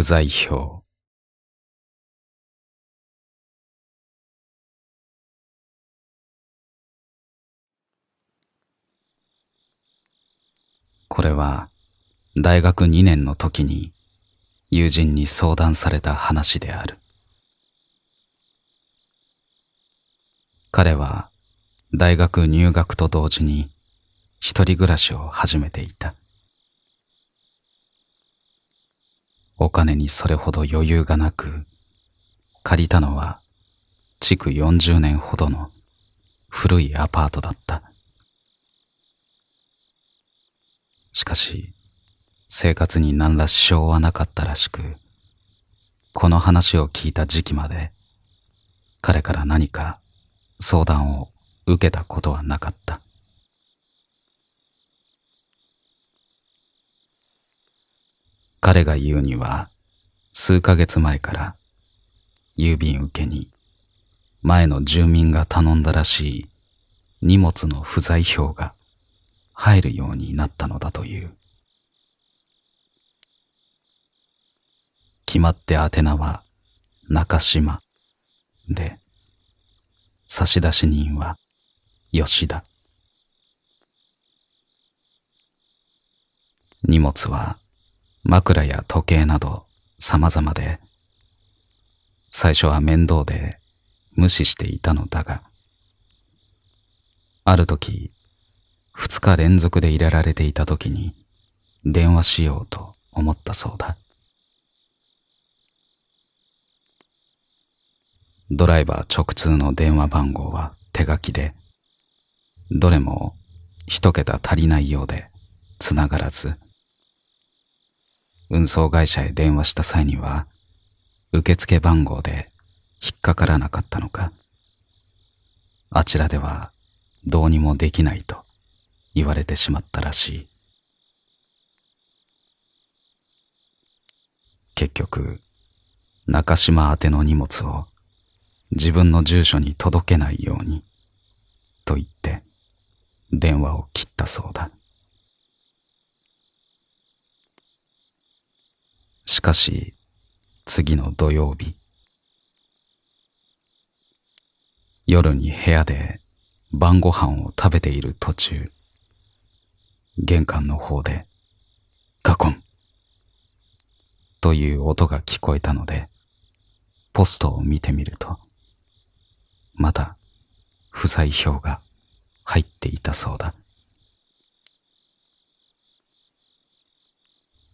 不在表これは大学2年の時に友人に相談された話である彼は大学入学と同時に一人暮らしを始めていたお金にそれほど余裕がなく、借りたのは、築40年ほどの古いアパートだった。しかし、生活に何ら支障はなかったらしく、この話を聞いた時期まで、彼から何か相談を受けたことはなかった。彼が言うには、数ヶ月前から、郵便受けに、前の住民が頼んだらしい荷物の不在票が入るようになったのだという。決まって宛名は中島で、差出人は吉田。荷物は枕や時計など様々で、最初は面倒で無視していたのだが、ある時、二日連続で入れられていた時に電話しようと思ったそうだ。ドライバー直通の電話番号は手書きで、どれも一桁足りないようで繋がらず、運送会社へ電話した際には、受付番号で引っかからなかったのか、あちらではどうにもできないと言われてしまったらしい。結局、中島宛ての荷物を自分の住所に届けないように、と言って電話を切ったそうだ。しかし、次の土曜日。夜に部屋で晩ご飯を食べている途中、玄関の方で、ガコンという音が聞こえたので、ポストを見てみると、また不在票が入っていたそうだ。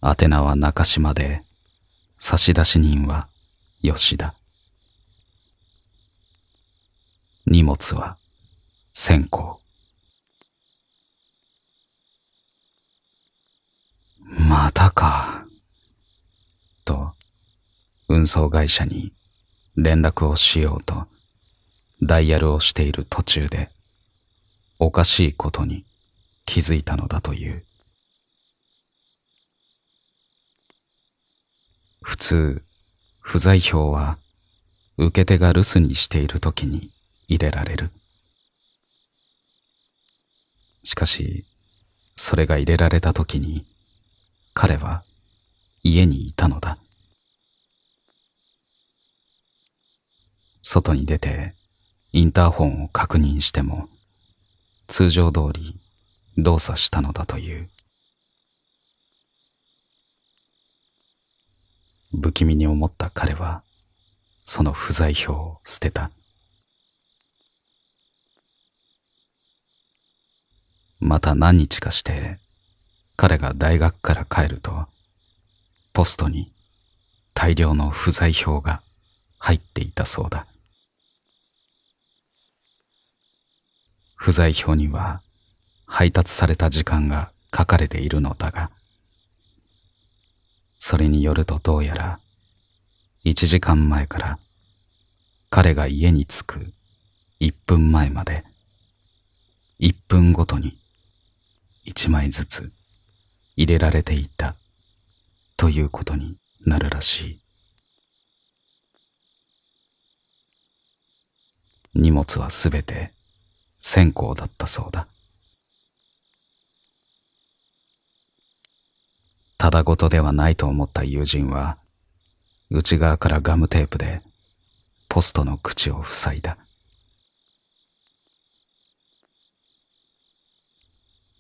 宛名は中島で、差出人は吉田。荷物は線香。またか。と、運送会社に連絡をしようと、ダイヤルをしている途中で、おかしいことに気づいたのだという。普通、不在票は受け手が留守にしている時に入れられる。しかし、それが入れられた時に、彼は家にいたのだ。外に出てインターホンを確認しても、通常通り動作したのだという。不気味に思った彼は、その不在票を捨てた。また何日かして、彼が大学から帰ると、ポストに大量の不在票が入っていたそうだ。不在票には配達された時間が書かれているのだが、それによるとどうやら、一時間前から彼が家に着く一分前まで、一分ごとに一枚ずつ入れられていたということになるらしい。荷物はすべて線香だったそうだ。ただごとではないと思った友人は、内側からガムテープでポストの口を塞いだ。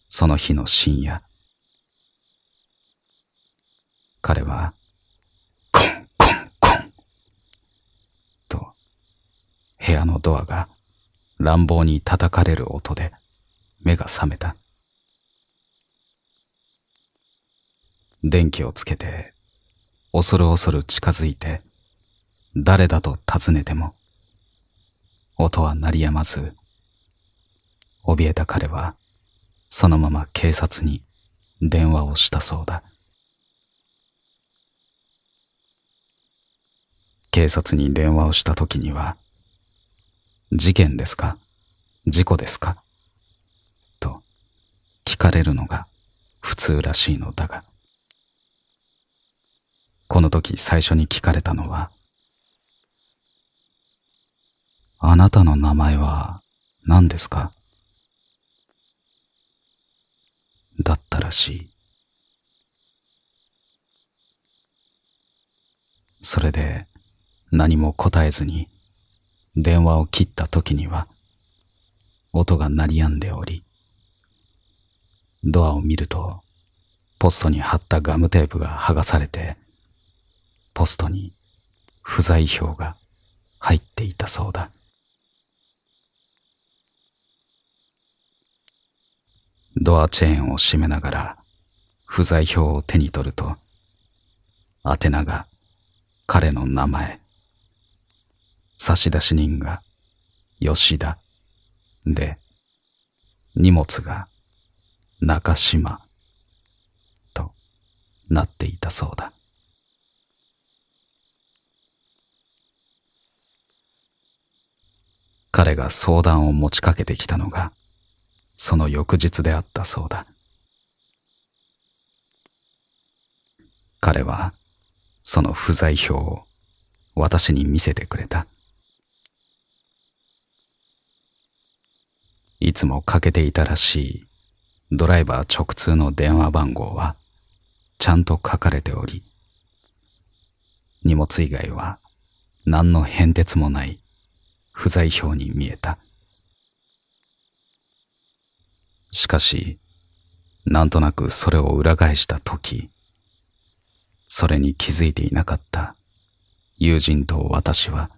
その日の深夜、彼は、コンコンコンと、部屋のドアが乱暴に叩かれる音で目が覚めた。電気をつけて、恐る恐る近づいて、誰だと尋ねても、音は鳴りやまず、怯えた彼は、そのまま警察に電話をしたそうだ。警察に電話をした時には、事件ですか事故ですかと聞かれるのが普通らしいのだが。この時最初に聞かれたのは、あなたの名前は何ですかだったらしい。それで何も答えずに電話を切った時には音が鳴り止んでおり、ドアを見るとポストに貼ったガムテープが剥がされてポストに不在票が入っていたそうだドアチェーンを閉めながら不在票を手に取ると宛名が彼の名前差出人が吉田で荷物が中島となっていたそうだ彼が相談を持ちかけてきたのが、その翌日であったそうだ。彼は、その不在票を私に見せてくれた。いつも欠けていたらしいドライバー直通の電話番号はちゃんと書かれており、荷物以外は何の変哲もない不在票に見えた。しかし、なんとなくそれを裏返した時、それに気づいていなかった友人と私は、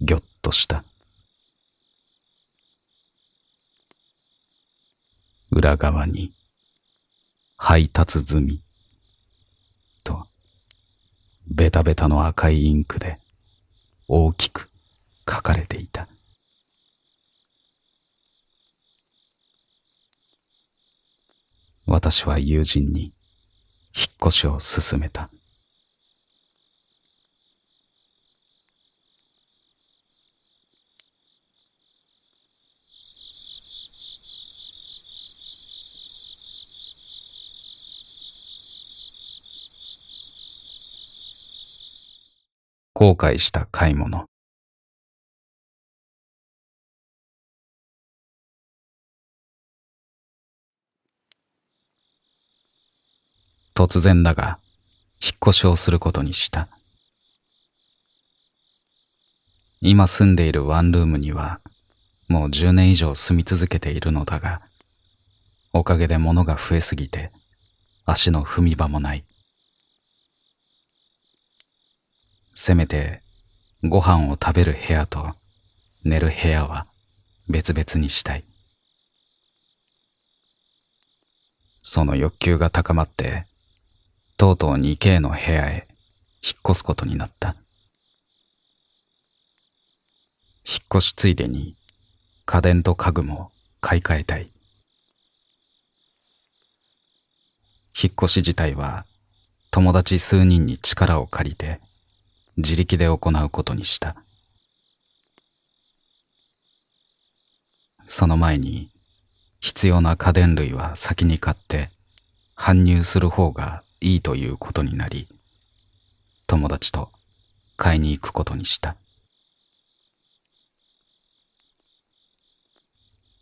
ぎょっとした。裏側に、配達済み、と、ベタベタの赤いインクで、大きく書かれていた私は友人に引っ越しを勧めた後悔した買い物突然だが、引っ越しをすることにした。今住んでいるワンルームには、もう10年以上住み続けているのだが、おかげで物が増えすぎて、足の踏み場もない。せめて、ご飯を食べる部屋と寝る部屋は別々にしたい。その欲求が高まって、とうとう 2K の部屋へ引っ越すことになった。引っ越しついでに家電と家具も買い替えたい。引っ越し自体は友達数人に力を借りて自力で行うことにした。その前に必要な家電類は先に買って搬入する方がいいということになり、友達と買いに行くことにした。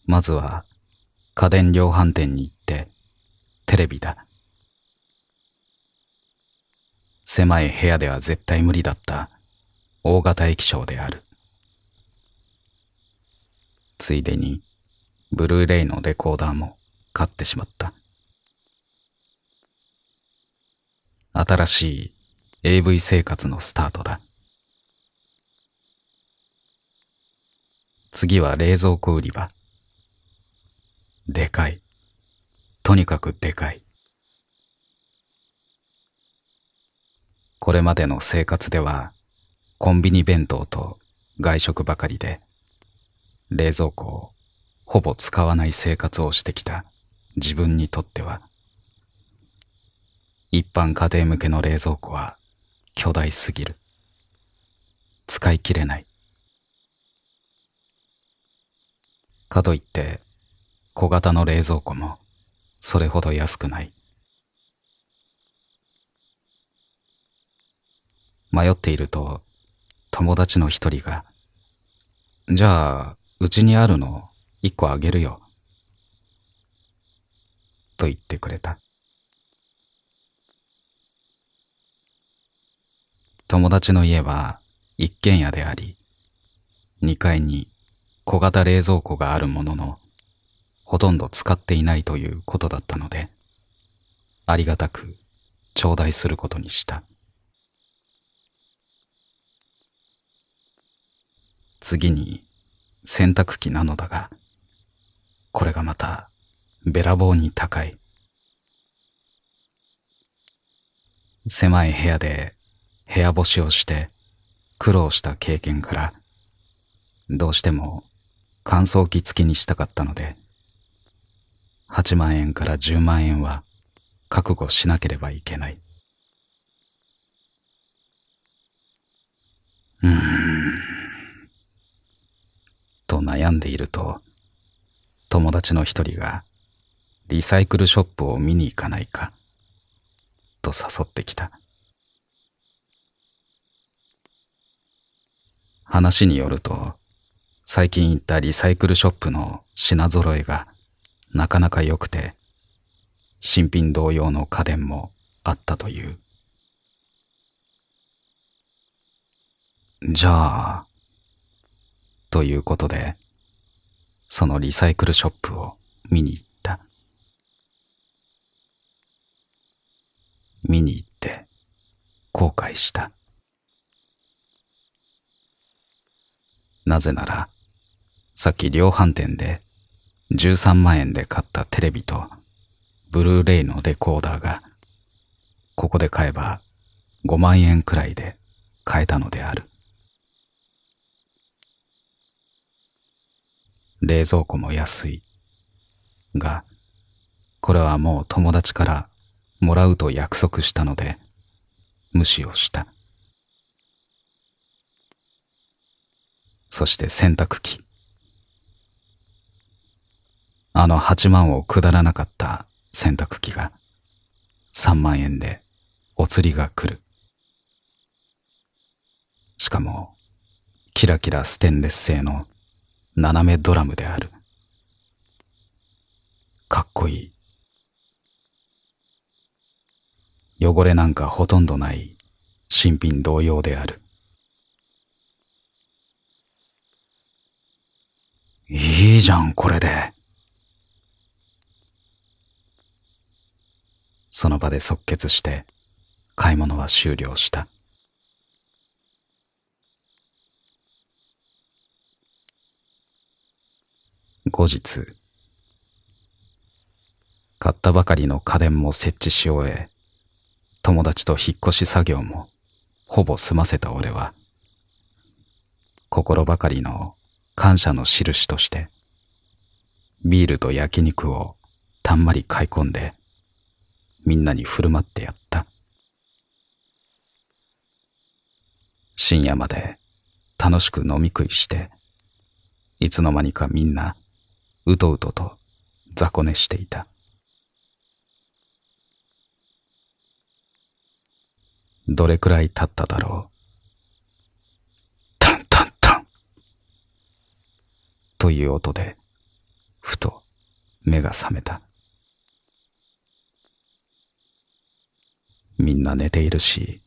まずは家電量販店に行ってテレビだ。狭い部屋では絶対無理だった大型液晶である。ついでにブルーレイのレコーダーも買ってしまった。新しい AV 生活のスタートだ。次は冷蔵庫売り場。でかい。とにかくでかい。これまでの生活ではコンビニ弁当と外食ばかりで冷蔵庫をほぼ使わない生活をしてきた自分にとっては一般家庭向けの冷蔵庫は巨大すぎる。使い切れない。かといって小型の冷蔵庫もそれほど安くない。迷っていると友達の一人が、じゃあうちにあるの一個あげるよ。と言ってくれた。友達の家は一軒家であり、二階に小型冷蔵庫があるものの、ほとんど使っていないということだったので、ありがたく頂戴することにした。次に洗濯機なのだが、これがまたべらぼうに高い。狭い部屋で部屋干しをして苦労した経験から、どうしても乾燥機付きにしたかったので、8万円から10万円は覚悟しなければいけない。うーん。と悩んでいると、友達の一人がリサイクルショップを見に行かないか、と誘ってきた。話によると、最近行ったリサイクルショップの品揃えがなかなか良くて、新品同様の家電もあったという。じゃあ、ということで、そのリサイクルショップを見に行った。見に行って後悔した。なぜなら、さっき量販店で13万円で買ったテレビとブルーレイのレコーダーが、ここで買えば5万円くらいで買えたのである。冷蔵庫も安い。が、これはもう友達からもらうと約束したので、無視をした。そして洗濯機。あの八万をくだらなかった洗濯機が三万円でお釣りが来る。しかも、キラキラステンレス製の斜めドラムである。かっこいい。汚れなんかほとんどない新品同様である。いいじゃん、これで。その場で即決して買い物は終了した。後日、買ったばかりの家電も設置し終え、友達と引っ越し作業もほぼ済ませた俺は、心ばかりの感謝の印として、ビールと焼肉をたんまり買い込んで、みんなに振る舞ってやった。深夜まで楽しく飲み食いして、いつの間にかみんな、うとうとと雑魚寝していた。どれくらい経っただろう。という音で、ふと目が覚めた。みんな寝ているし、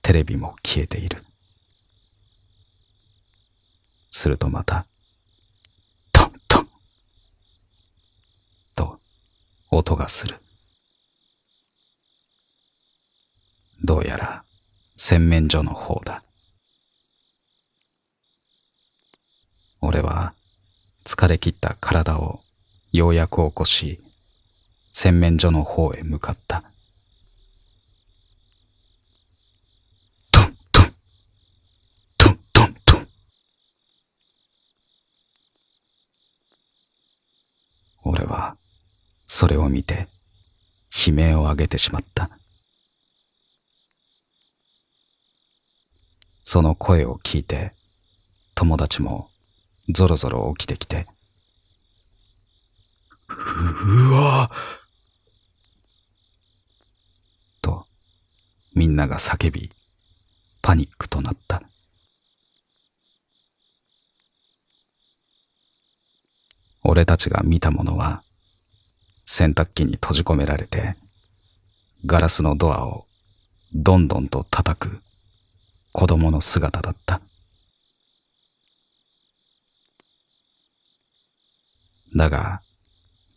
テレビも消えている。するとまた、トントンと音がする。どうやら洗面所の方だ。俺は疲れ切った体をようやく起こし、洗面所の方へ向かった。トントン、トントントン。俺は、それを見て、悲鳴を上げてしまった。その声を聞いて、友達もぞろぞろ起きてきて。う、うわと、みんなが叫び、パニックとなった。俺たちが見たものは、洗濯機に閉じ込められて、ガラスのドアをどんどんと叩く子供の姿だった。だが、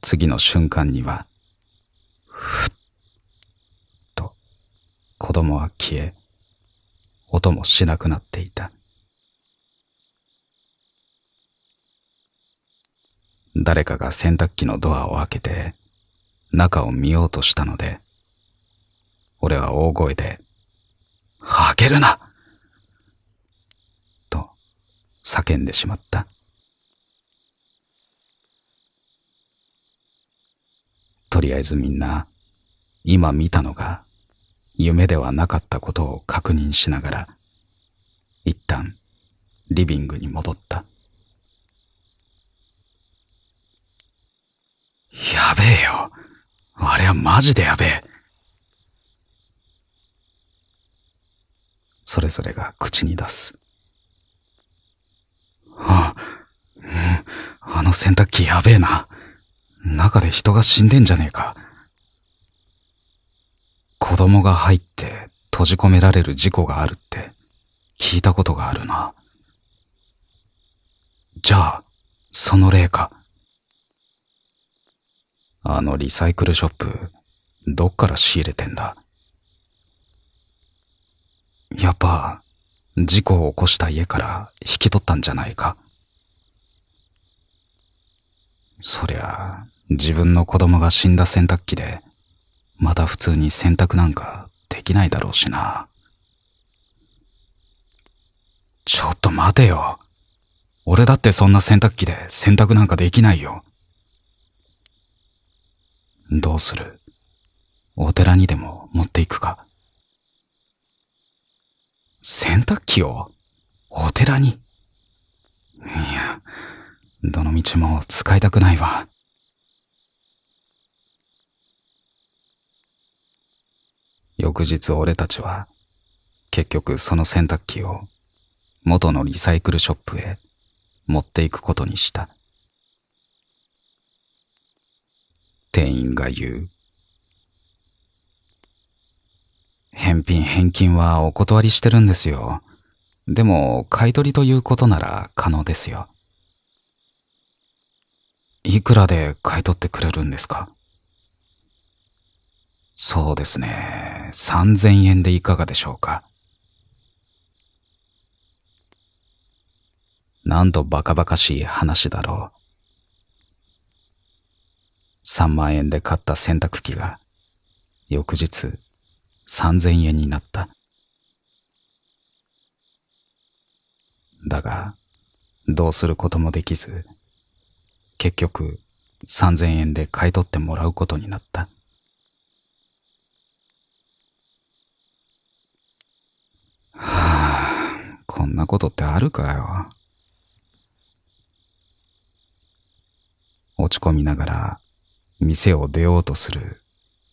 次の瞬間には、ふっと、子供は消え、音もしなくなっていた。誰かが洗濯機のドアを開けて、中を見ようとしたので、俺は大声で、開けるなと叫んでしまった。とりあえずみんな、今見たのが夢ではなかったことを確認しながら、一旦リビングに戻った。やべえよ。あれはマジでやべえ。それぞれが口に出す。ああ、うん、あの洗濯機やべえな。中で人が死んでんじゃねえか。子供が入って閉じ込められる事故があるって聞いたことがあるな。じゃあ、その例か。あのリサイクルショップ、どっから仕入れてんだやっぱ、事故を起こした家から引き取ったんじゃないか。そりゃ、自分の子供が死んだ洗濯機で、また普通に洗濯なんかできないだろうしな。ちょっと待てよ。俺だってそんな洗濯機で洗濯なんかできないよ。どうするお寺にでも持っていくか。洗濯機をお寺にいや、どの道も使いたくないわ。翌日俺たちは、結局その洗濯機を元のリサイクルショップへ持っていくことにした。店員が言う。返品返金はお断りしてるんですよ。でも、買い取りということなら可能ですよ。いくらで買い取ってくれるんですかそうですね。三千円でいかがでしょうか。なんとバカバカしい話だろう。三万円で買った洗濯機が、翌日三千円になった。だが、どうすることもできず、結局三千円で買い取ってもらうことになった。はあ、こんなことってあるかよ。落ち込みながら店を出ようとする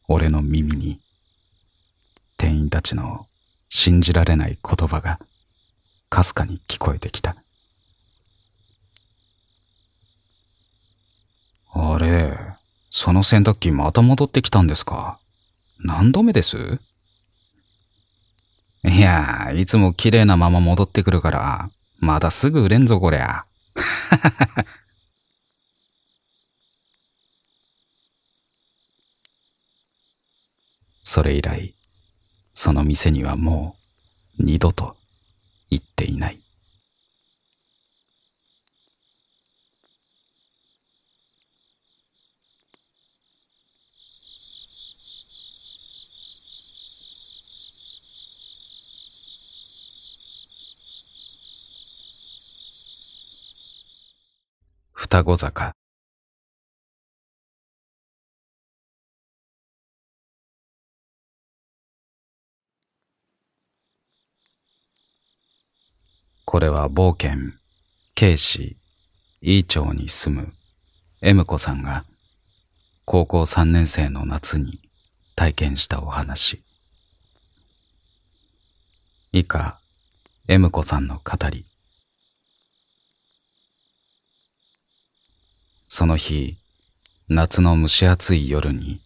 俺の耳に店員たちの信じられない言葉がかすかに聞こえてきた。あれ、その洗濯機また戻ってきたんですか何度目ですいやいつも綺麗なまま戻ってくるから、まだすぐ売れんぞこりゃ。それ以来、その店にはもう二度と行っていない。双子坂これは冒険慶市伊町に住む M 子さんが高校3年生の夏に体験したお話以下 M 子さんの語りその日、夏の蒸し暑い夜に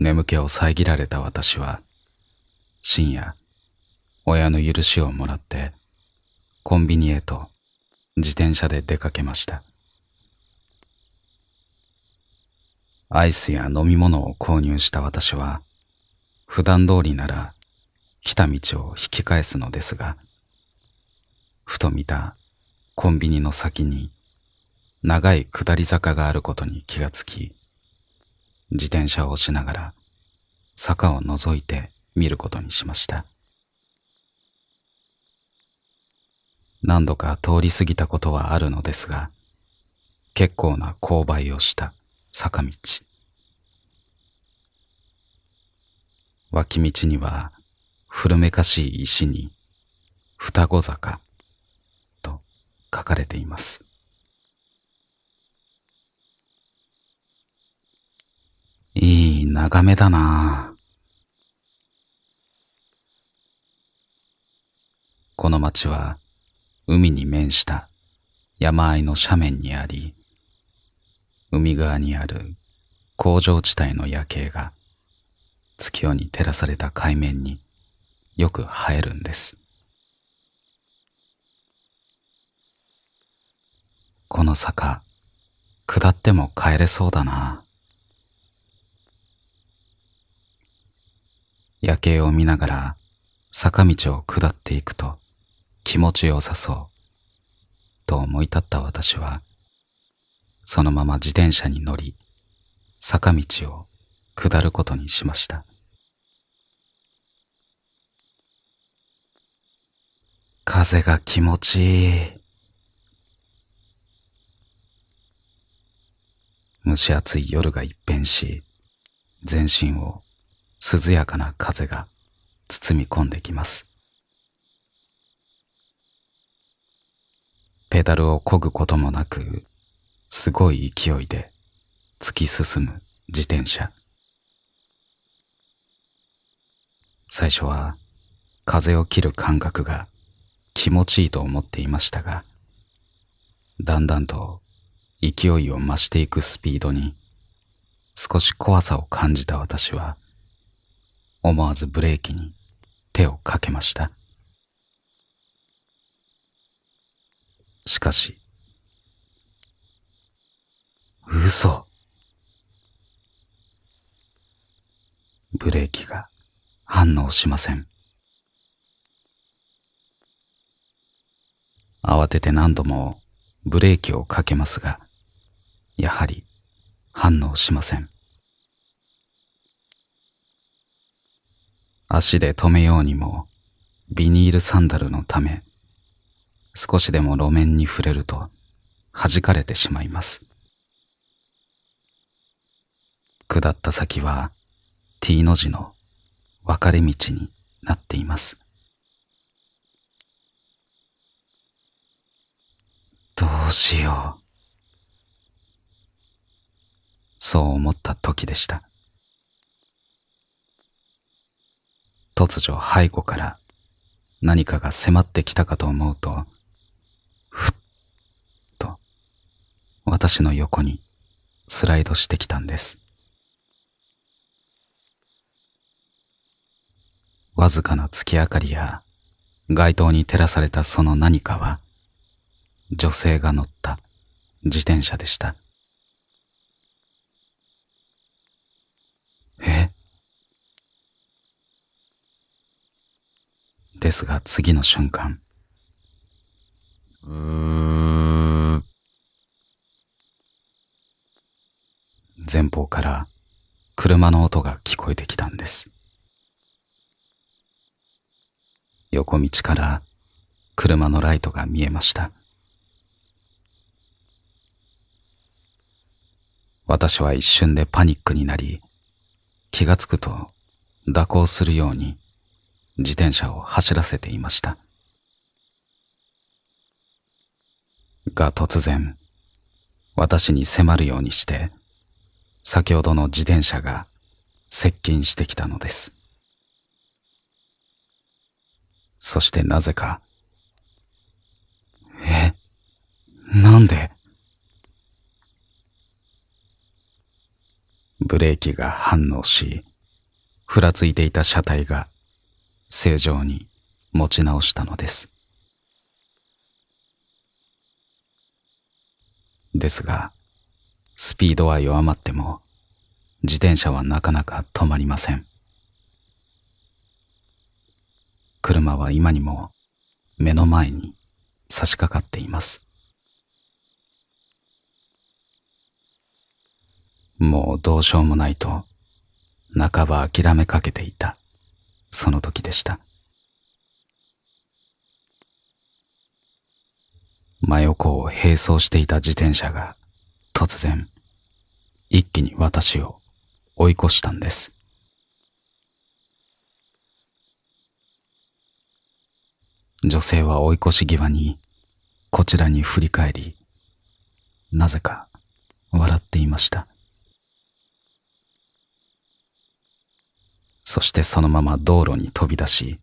眠気を遮られた私は、深夜、親の許しをもらって、コンビニへと自転車で出かけました。アイスや飲み物を購入した私は、普段通りなら来た道を引き返すのですが、ふと見たコンビニの先に、長い下り坂があることに気がつき、自転車を押しながら坂を覗いて見ることにしました。何度か通り過ぎたことはあるのですが、結構な勾配をした坂道。脇道には古めかしい石に双子坂と書かれています。長めだなこの町は海に面した山あいの斜面にあり、海側にある工場地帯の夜景が月夜に照らされた海面によく映えるんです。この坂、下っても帰れそうだな。夜景を見ながら坂道を下っていくと気持ちよさそう、と思い立った私は、そのまま自転車に乗り、坂道を下ることにしました。風が気持ちいい。蒸し暑い夜が一変し、全身を涼やかな風が包み込んできます。ペダルを漕ぐこともなく、すごい勢いで突き進む自転車。最初は風を切る感覚が気持ちいいと思っていましたが、だんだんと勢いを増していくスピードに少し怖さを感じた私は思わずブレーキに手をかけました。しかし、嘘。ブレーキが反応しません。慌てて何度もブレーキをかけますが、やはり反応しません。足で止めようにも、ビニールサンダルのため、少しでも路面に触れると弾かれてしまいます。下った先は T の字の分かれ道になっています。どうしよう。そう思った時でした。突如背後から何かが迫ってきたかと思うと、ふっと私の横にスライドしてきたんです。わずかな月明かりや街灯に照らされたその何かは、女性が乗った自転車でした。ですが次の瞬間。うー前方から車の音が聞こえてきたんです。横道から車のライトが見えました。私は一瞬でパニックになり、気がつくと蛇行するように自転車を走らせていました。が突然、私に迫るようにして、先ほどの自転車が接近してきたのです。そしてなぜか、え、なんでブレーキが反応し、ふらついていた車体が正常に持ち直したのですですがスピードは弱まっても自転車はなかなか止まりません車は今にも目の前に差し掛かっていますもうどうしようもないと半ば諦めかけていたその時でした真横を並走していた自転車が突然一気に私を追い越したんです女性は追い越し際にこちらに振り返りなぜか笑っていましたそしてそのまま道路に飛び出し、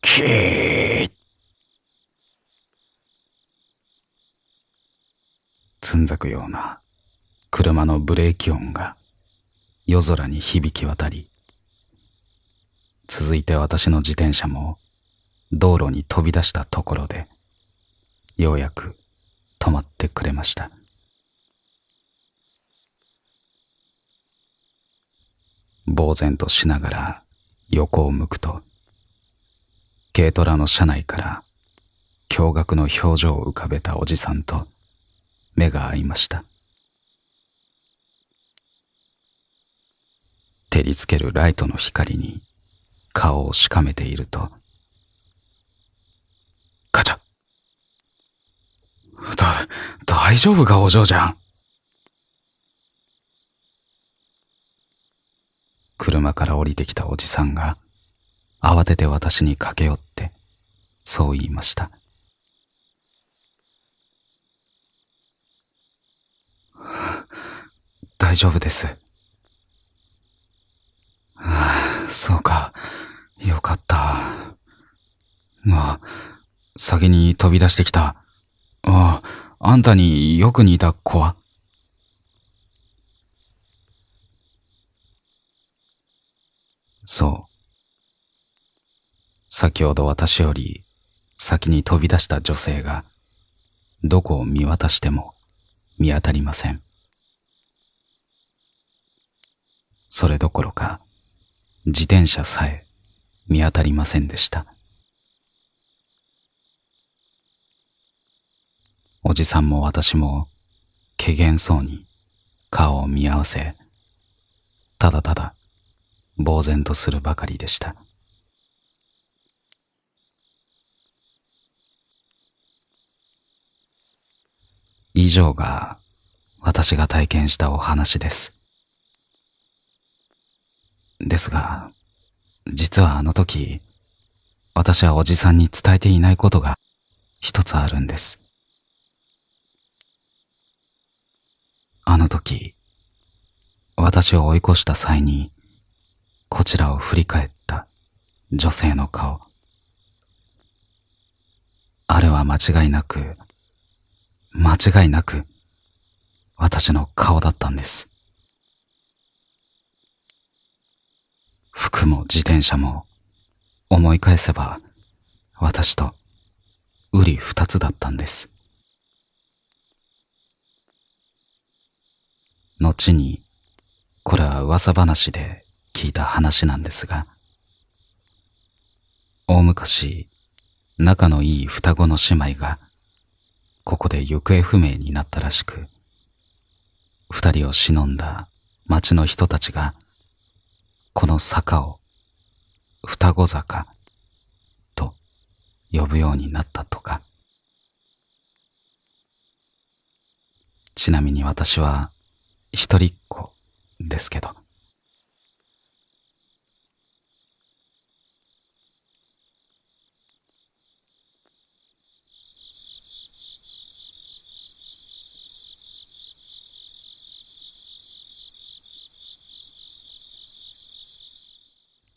キーつんざくような車のブレーキ音が夜空に響き渡り、続いて私の自転車も道路に飛び出したところで、ようやく止まってくれました。呆然としながら横を向くと、軽トラの車内から驚愕の表情を浮かべたおじさんと目が合いました。照りつけるライトの光に顔をしかめていると、ガチャ。だ、大丈夫かお嬢ちゃん。車から降りてきたおじさんが、慌てて私に駆け寄って、そう言いました。大丈夫です。あ、そうか。よかった。まあ、先に飛び出してきた。ああ、あんたによく似た子はそう。先ほど私より先に飛び出した女性が、どこを見渡しても見当たりません。それどころか、自転車さえ見当たりませんでした。おじさんも私も、けげんそうに顔を見合わせ、ただただ呆然とするばかりでした。以上が私が体験したお話です。ですが、実はあの時、私はおじさんに伝えていないことが一つあるんです。あの時、私を追い越した際に、こちらを振り返った女性の顔。あれは間違いなく、間違いなく、私の顔だったんです。服も自転車も、思い返せば、私と、うり二つだったんです。後に、これは噂話で聞いた話なんですが、大昔、仲のいい双子の姉妹が、ここで行方不明になったらしく、二人を忍んだ町の人たちが、この坂を、双子坂、と呼ぶようになったとか。ちなみに私は、一人っ子ですけど。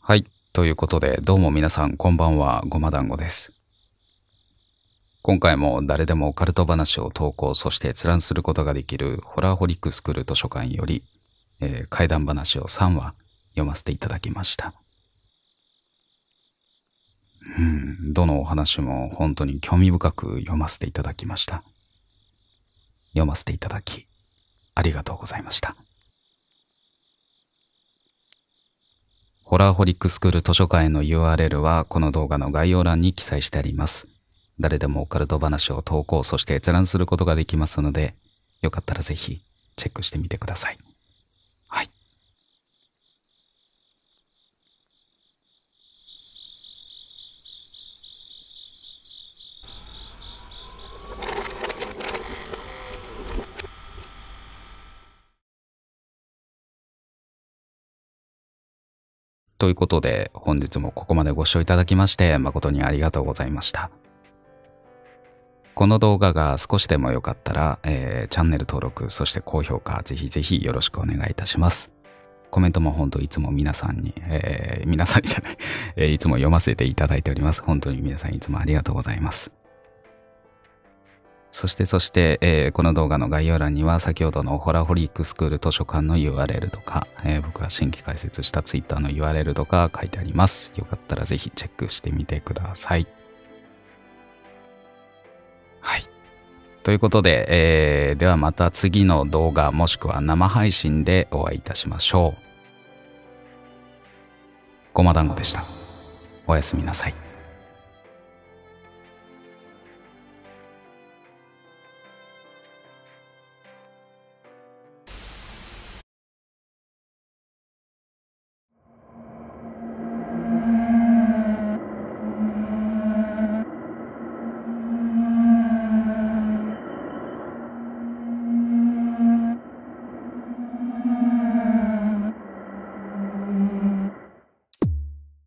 はい。ということで、どうも皆さん、こんばんは、ごま団子です。今回も誰でもオカルト話を投稿、そして閲覧することができるホラーホリックスクール図書館より、えー、怪談話を3話読ませていただきました。うん、どのお話も本当に興味深く読ませていただきました。読ませていただき、ありがとうございました。ホラーホリックスクール図書館への URL はこの動画の概要欄に記載してあります。誰でもオカルト話を投稿、そして閲覧することができますので、よかったらぜひチェックしてみてください。ということで、本日もここまでご視聴いただきまして誠にありがとうございました。この動画が少しでも良かったら、えー、チャンネル登録、そして高評価、ぜひぜひよろしくお願いいたします。コメントも本当いつも皆さんに、えー、皆さんにじゃない、えいつも読ませていただいております。本当に皆さんいつもありがとうございます。そしてそして、えー、この動画の概要欄には先ほどのホラホリックスクール図書館の URL とか、えー、僕が新規解説した Twitter の URL とか書いてあります。よかったらぜひチェックしてみてください。はい。ということで、えー、ではまた次の動画もしくは生配信でお会いいたしましょう。ごま団子でした。おやすみなさい。